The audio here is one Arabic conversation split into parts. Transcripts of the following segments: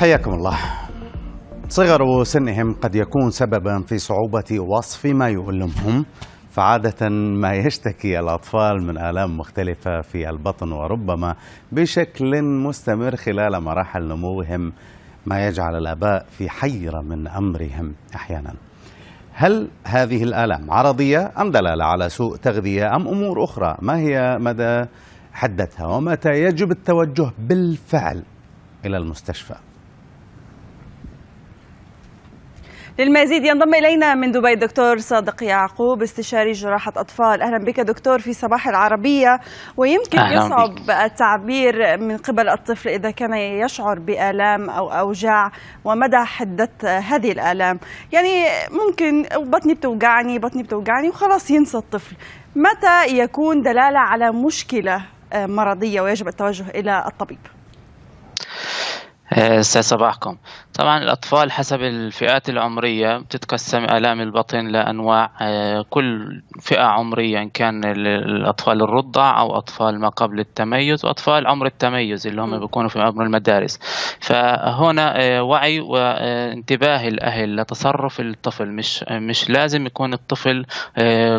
حياكم الله صغر سنهم قد يكون سببا في صعوبة وصف ما يؤلمهم فعادة ما يشتكي الأطفال من آلام مختلفة في البطن وربما بشكل مستمر خلال مراحل نموهم ما يجعل الآباء في حيرة من أمرهم أحيانا هل هذه الآلام عرضية أم دلالة على سوء تغذية أم أمور أخرى ما هي مدى حدتها ومتى يجب التوجه بالفعل إلى المستشفى للمزيد ينضم الينا من دبي الدكتور صادق يعقوب استشاري جراحه اطفال اهلا بك دكتور في صباح العربيه ويمكن يصعب بك. التعبير من قبل الطفل اذا كان يشعر بالام او اوجاع ومدى حده هذه الالام يعني ممكن بطني بتوجعني بطني بتوجعني وخلاص ينسى الطفل متى يكون دلاله على مشكله آه، مرضيه ويجب التوجه الى الطبيب استاذ آه، صباحكم طبعا الأطفال حسب الفئات العمرية بتتقسم آلام البطن لأنواع آه، كل فئة عمرية إن كان الأطفال الرضع أو أطفال ما قبل التميز وأطفال عمر التميز اللي هم بيكونوا في عمر المدارس فهنا آه، وعي وانتباه الأهل لتصرف الطفل مش مش لازم يكون الطفل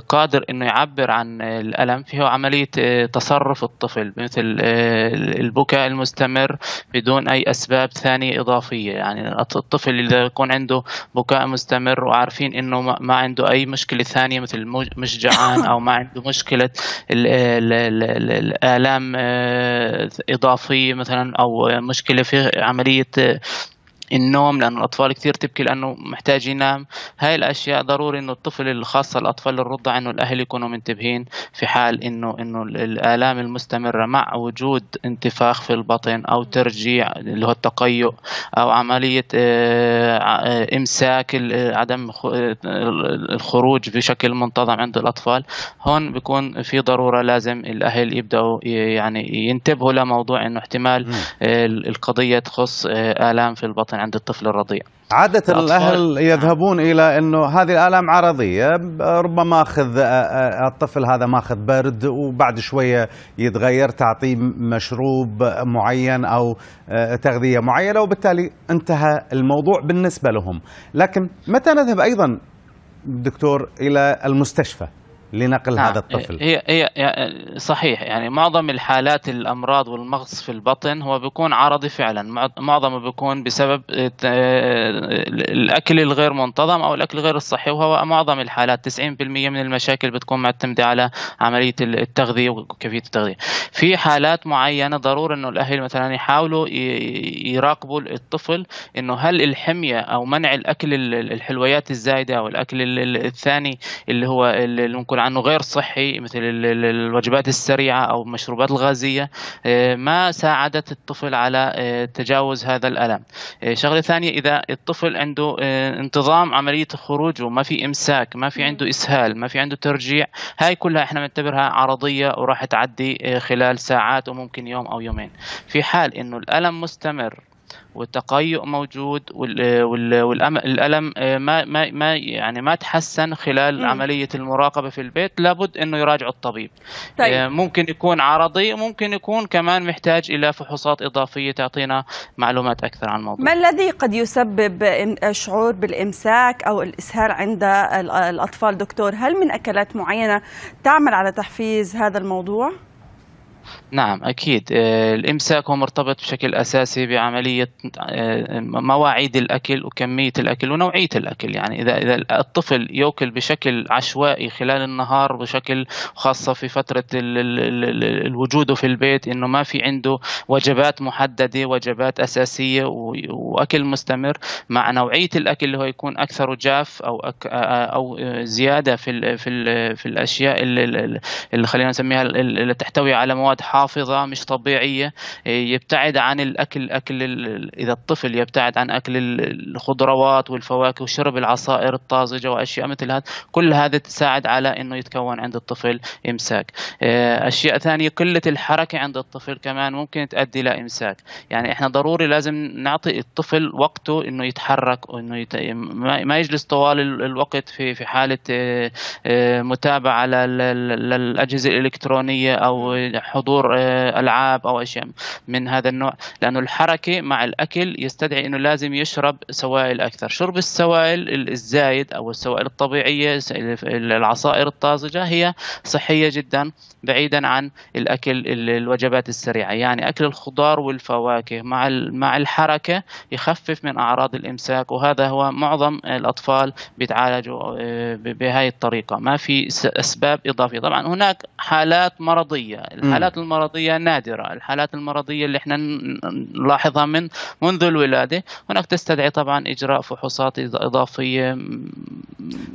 قادر إنه يعبر عن الألم فيه عملية تصرف الطفل مثل البكاء المستمر بدون أي أسباب أسباب ثانية إضافية يعني الطفل إذا يكون عنده بكاء مستمر وعارفين إنه ما عنده أي مشكلة ثانية مثل مش جعان أو ما عنده مشكلة الآلام آه، إضافية مثلا أو مشكلة في عملية النوم لانه الاطفال كثير تبكي لانه محتاج ينام هاي الاشياء ضروري انه الطفل الخاصة الاطفال الرضع انه الاهل يكونوا منتبهين في حال انه انه الالام المستمره مع وجود انتفاخ في البطن او ترجيع اللي هو التقيؤ او عمليه آه، آه، امساك عدم الخروج بشكل منتظم عند الاطفال هون بيكون في ضروره لازم الاهل يبداوا يعني ينتبهوا لموضوع انه احتمال آه، القضيه تخص الام في البطن عند الطفل الرضيع عادة الأهل نعم. يذهبون إلى أنه هذه الآلام عرضية ربما أخذ آه، آه، الطفل هذا ماخذ برد وبعد شوية يتغير تعطيه مشروب معين أو آه، تغذية معينة وبالتالي انتهى الموضوع بالنسبة لهم لكن متى نذهب أيضا دكتور إلى المستشفى لنقل نعم. هذا الطفل هي هي صحيح يعني معظم الحالات الامراض والمغص في البطن هو بيكون عرضي فعلا معظمه بيكون بسبب الاكل الغير منتظم او الاكل غير الصحي وهو معظم الحالات 90% من المشاكل بتكون معتمده على عمليه التغذيه وكيفيه التغذيه في حالات معينه ضروري انه الاهل مثلا يحاولوا يراقبوا الطفل انه هل الحميه او منع الاكل الحلويات الزايده او الاكل الثاني اللي هو اللي ممكن عنه غير صحي مثل الوجبات السريعه او المشروبات الغازيه آه، ما ساعدت الطفل على آه، تجاوز هذا الالم آه، شغله ثانيه اذا الطفل عنده انتظام عمليه خروجه ما في امساك ما في عنده اسهال ما في عنده ترجيع هاي كلها احنا بنعتبرها عرضيه وراح تعدي خلال ساعات وممكن يوم او يومين في حال انه الالم مستمر والتقيؤ موجود والالم ما ما ما يعني ما تحسن خلال مم. عمليه المراقبه في البيت لابد انه يراجع الطبيب طيب. آه، ممكن يكون عرضي ممكن يكون كمان محتاج الى فحوصات اضافيه تعطينا معلومات اكثر عن الموضوع ما الذي قد يسبب شعور بالامساك او الاسهال عند الاطفال دكتور هل من اكلات معينه تعمل على تحفيز هذا الموضوع نعم أكيد آه، الإمساك هو مرتبط بشكل أساسي بعملية آه، مواعيد الأكل وكمية الأكل ونوعية الأكل يعني إذا إذا الطفل يأكل بشكل عشوائي خلال النهار بشكل خاصة في فترة الوجود في البيت إنه ما في عنده وجبات محددة وجبات أساسية وأكل مستمر مع نوعية الأكل اللي هو يكون أكثر جاف أو أو زيادة في في في الأشياء اللي خلينا نسميها اللي تحتوي على مواد مواد حافظه مش طبيعيه إيه، يبتعد عن الاكل اكل اذا الطفل يبتعد عن اكل الخضروات والفواكه وشرب العصائر الطازجه واشياء مثل هذا كل هذا تساعد على انه يتكون عند الطفل امساك إيه، اشياء ثانيه قله الحركه عند الطفل كمان ممكن تؤدي لامساك يعني احنا ضروري لازم نعطي الطفل وقته انه يتحرك وانه يت... ما يجلس طوال الوقت في في حاله إيه، متابعه للاجهزه الالكترونيه او حضور آه، العاب او اشياء من هذا النوع لانه الحركه مع الاكل يستدعي انه لازم يشرب سوائل اكثر شرب السوائل الزايد او السوائل الطبيعيه العصائر الطازجه هي صحيه جدا بعيدا عن الاكل الوجبات السريعه يعني اكل الخضار والفواكه مع مع الحركه يخفف من اعراض الامساك وهذا هو معظم الاطفال بيتعالجوا آه، بهذه الطريقه ما في اسباب اضافيه طبعا هناك حالات مرضيه الحالات الحالات المرضيه نادرة الحالات المرضيه اللي احنا نلاحظها من منذ الولاده هناك تستدعي طبعا اجراء فحوصات اضافيه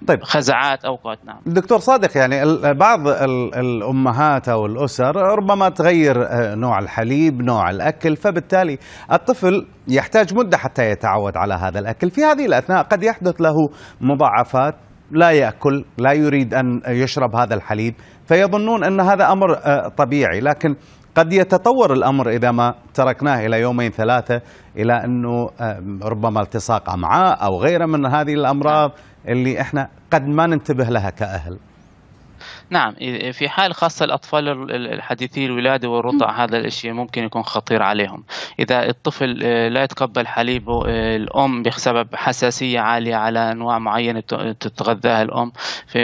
طيب خزعات اوقات نعم دكتور صادق يعني بعض الامهات او الاسر ربما تغير آه، نوع الحليب نوع الاكل فبالتالي الطفل يحتاج مده حتى يتعود على هذا الاكل في هذه الاثناء قد يحدث له مضاعفات لا ياكل لا يريد ان يشرب هذا الحليب فيظنون ان هذا امر آه، طبيعي لكن قد يتطور الامر اذا ما تركناه الى يومين ثلاثه الى انه آه، ربما التصاق امعاء او غيره من هذه الامراض نعم. اللي احنا قد ما ننتبه لها كاهل نعم في حال خاصة الأطفال الحديثي الولادة والرضع هذا الشيء ممكن يكون خطير عليهم إذا الطفل آه، لا يتقبل حليبه آه، الأم بسبب حساسية عالية على أنواع معينة تتغذاها الأم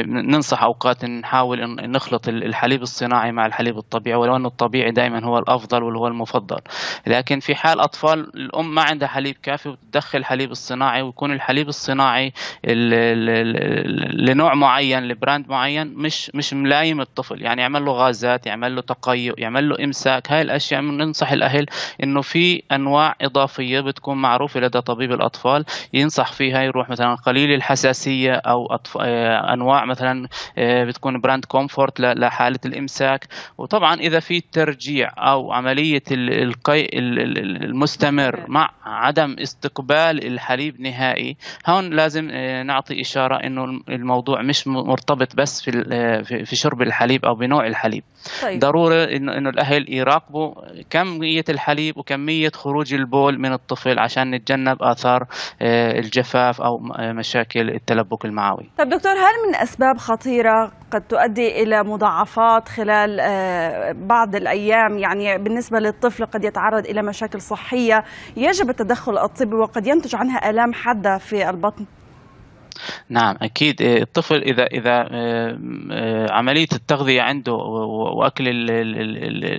ننصح أوقات نحاول نخلط الحليب الصناعي مع الحليب الطبيعي ولو أنه الطبيعي دائما هو الأفضل وهو المفضل لكن في حال أطفال الأم ما عندها حليب كافي وتدخل الحليب الصناعي ويكون الحليب الصناعي لنوع معين لبراند معين مش مش مش ملايم الطفل يعني يعمل له غازات يعمل له تقيؤ يعمل له امساك هاي الاشياء بننصح الاهل انه في انواع اضافيه بتكون معروفه لدى طبيب الاطفال ينصح فيها يروح مثلا قليل الحساسيه او أطف... آه، انواع مثلا آه، بتكون براند كومفورت لحاله الامساك وطبعا اذا في ترجيع او عمليه القيء المستمر مع عدم استقبال الحليب نهائي هون لازم آه، نعطي اشاره انه الموضوع مش مرتبط بس في في شرب الحليب او بنوع الحليب طيب. ضروري انه انه الاهل يراقبوا كميه الحليب وكميه خروج البول من الطفل عشان نتجنب اثار آه، الجفاف او آه، مشاكل التلبك المعوي طيب دكتور هل من اسباب خطيره قد تؤدي الى مضاعفات خلال آه، بعض الايام يعني بالنسبه للطفل قد يتعرض الى مشاكل صحيه يجب التدخل الطبي وقد ينتج عنها الام حاده في البطن نعم اكيد إيه، الطفل اذا اذا آه، آه، عمليه التغذيه عنده واكل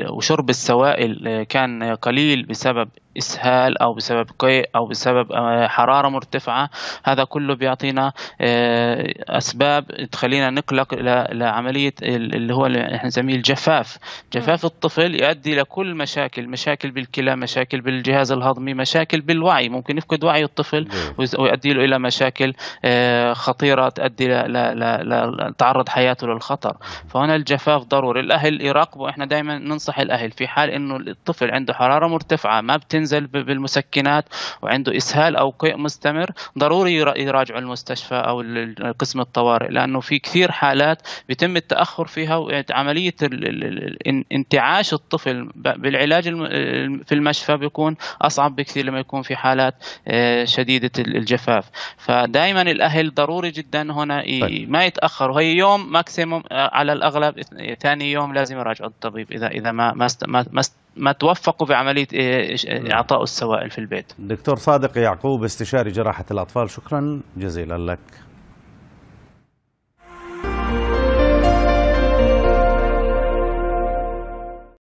وشرب السوائل آه، كان قليل بسبب اسهال او بسبب قيء او بسبب آه، حراره مرتفعه هذا كله بيعطينا آه، اسباب تخلينا نقلق لعمليه اللي هو اللي احنا نسميه الجفاف جفاف نعم. الطفل يؤدي لكل مشاكل مشاكل بالكلى مشاكل بالجهاز الهضمي مشاكل بالوعي ممكن يفقد وعي الطفل نعم. ويؤدي له الى مشاكل آه، خطيره تؤدي لتعرض حياته للخطر نعم. فهنا الجفاف ضروري الاهل يراقبوا احنا دائما ننصح الاهل في حال انه الطفل عنده حراره مرتفعه ما بتن ينزل بالمسكنات وعنده اسهال او قيء مستمر ضروري يراجعوا المستشفى او قسم الطوارئ لانه في كثير حالات بيتم التاخر فيها وعمليه انتعاش الطفل بالعلاج في المشفى بيكون اصعب بكثير لما يكون في حالات آه، شديده الجفاف فدائما الاهل ضروري جدا هنا طيب. ما يتاخروا هي يوم ماكسيموم آه، على الاغلب ثاني يوم لازم يراجعوا الطبيب اذا اذا ما ما ما توفقوا في عمليه إيه، إيه، نعم. اعطاء السوائل في البيت. دكتور صادق يعقوب استشاري جراحه الاطفال شكرا جزيلا لك.